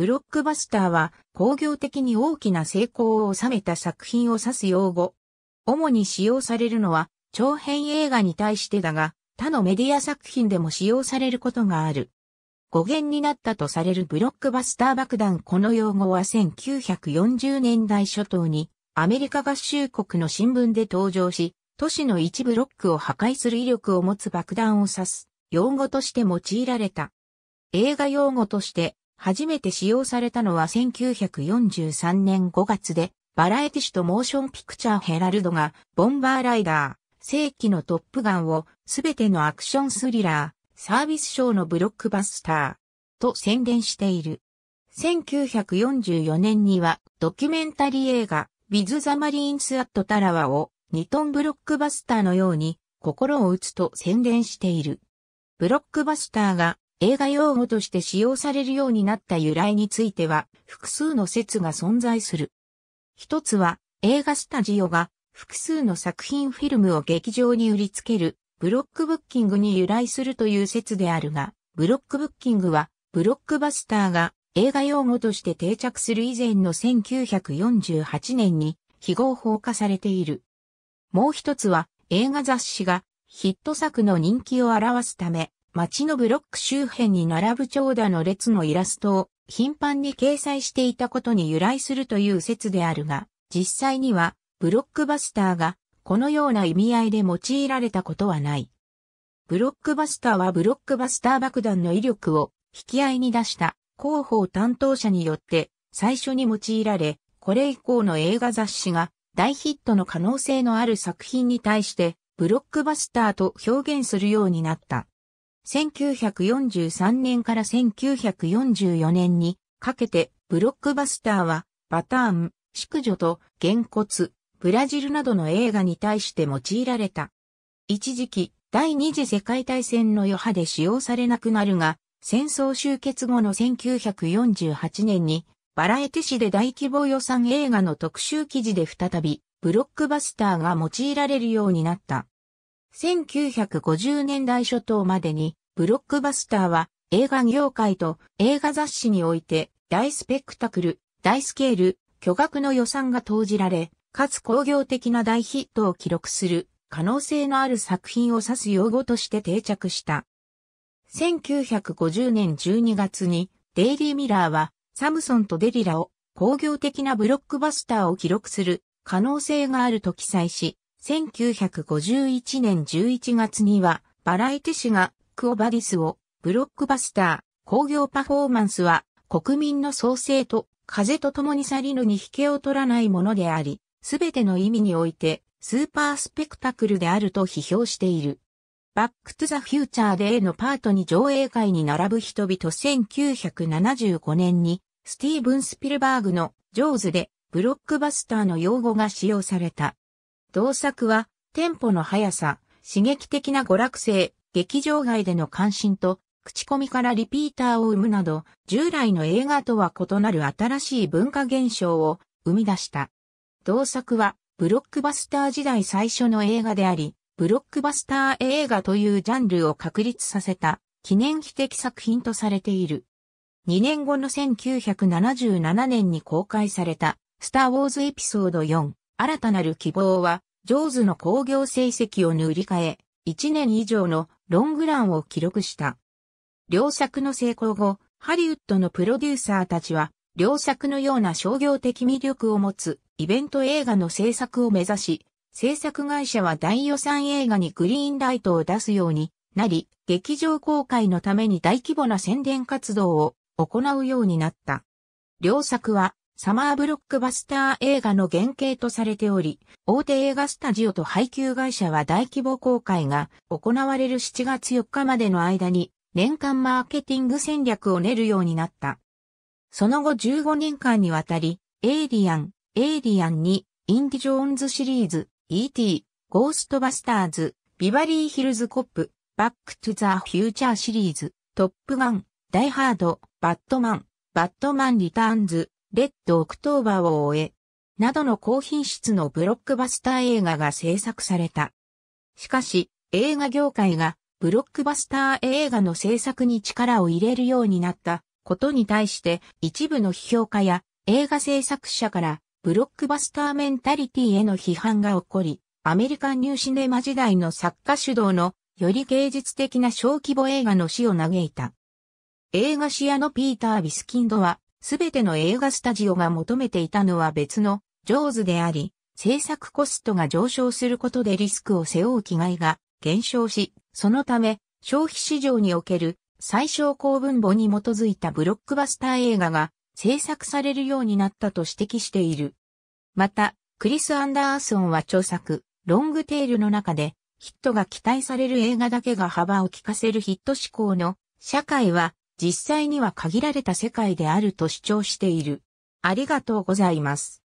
ブロックバスターは工業的に大きな成功を収めた作品を指す用語。主に使用されるのは長編映画に対してだが、他のメディア作品でも使用されることがある。語源になったとされるブロックバスター爆弾この用語は1940年代初頭にアメリカ合衆国の新聞で登場し、都市の一ブロックを破壊する威力を持つ爆弾を指す用語として用いられた。映画用語として初めて使用されたのは1943年5月で、バラエティ誌とモーションピクチャーヘラルドが、ボンバーライダー、世紀のトップガンを、すべてのアクションスリラー、サービスショーのブロックバスター、と宣伝している。1944年には、ドキュメンタリー映画、ビズ・ザ・マリーンス・アット・タラワを、ニトンブロックバスターのように、心を打つと宣伝している。ブロックバスターが映画用語として使用されるようになった由来については複数の説が存在する。一つは映画スタジオが複数の作品フィルムを劇場に売りつけるブロックブッキングに由来するという説であるが、ブロックブッキングはブロックバスターが映画用語として定着する以前の1948年に非合法化されている。もう一つは映画雑誌がヒット作の人気を表すため町のブロック周辺に並ぶ長蛇の列のイラストを頻繁に掲載していたことに由来するという説であるが、実際にはブロックバスターがこのような意味合いで用いられたことはない。ブロックバスターはブロックバスター爆弾の威力を引き合いに出した広報担当者によって最初に用いられ、これ以降の映画雑誌が大ヒットの可能性のある作品に対してブロックバスターと表現するようになった。1943年から1944年にかけてブロックバスターはバターン、淑女と原骨、ブラジルなどの映画に対して用いられた。一時期、第二次世界大戦の余波で使用されなくなるが、戦争終結後の1948年に、バラエティ誌で大規模予算映画の特集記事で再び、ブロックバスターが用いられるようになった。1950年代初頭までに、ブロックバスターは映画業界と映画雑誌において大スペクタクル、大スケール、巨額の予算が投じられ、かつ工業的な大ヒットを記録する可能性のある作品を指す用語として定着した。1950年12月にデイリーミラーはサムソンとデリラを工業的なブロックバスターを記録する可能性があると記載し、1951年11月には、バラエティ誌がクオバディスをブロックバスター、工業パフォーマンスは国民の創生と風と共に去りぬに引けを取らないものであり、すべての意味においてスーパースペクタクルであると批評している。バックトゥザフューチャーデーのパートに上映会に並ぶ人々1975年にスティーブン・スピルバーグのジョーズでブロックバスターの用語が使用された。同作は、テンポの速さ、刺激的な娯楽性、劇場外での関心と、口コミからリピーターを生むなど、従来の映画とは異なる新しい文化現象を生み出した。同作は、ブロックバスター時代最初の映画であり、ブロックバスター映画というジャンルを確立させた記念碑的作品とされている。2年後の1977年に公開された、スター・ウォーズエピソード4。新たなる希望は、ジョーズの工業成績を塗り替え、1年以上のロングランを記録した。両作の成功後、ハリウッドのプロデューサーたちは、両作のような商業的魅力を持つイベント映画の制作を目指し、制作会社は大予算映画にグリーンライトを出すようになり、劇場公開のために大規模な宣伝活動を行うようになった。両作はサマーブロックバスター映画の原型とされており、大手映画スタジオと配給会社は大規模公開が行われる7月4日までの間に年間マーケティング戦略を練るようになった。その後15年間にわたり、エイリアン、エイリアンに、インディ・ジョーンズシリーズ、E.T., ゴーストバスターズ、ビバリーヒルズ・コップ、バック・トゥ・ザ・フューチャーシリーズ、トップガン、ダイ・ハード、バットマン、バットマン・リターンズ、レッド・オクトーバーを終え、などの高品質のブロックバスター映画が制作された。しかし、映画業界がブロックバスター映画の制作に力を入れるようになったことに対して一部の批評家や映画制作者からブロックバスターメンタリティへの批判が起こり、アメリカンニューシネマ時代の作家主導のより芸術的な小規模映画の死を嘆いた。映画視野のピーター・ビスキンドはすべての映画スタジオが求めていたのは別のジョーズであり、制作コストが上昇することでリスクを背負う気概が減少し、そのため消費市場における最小公分母に基づいたブロックバスター映画が制作されるようになったと指摘している。また、クリス・アンダーソンは著作、ロングテールの中でヒットが期待される映画だけが幅を利かせるヒット志向の社会は実際には限られた世界であると主張している。ありがとうございます。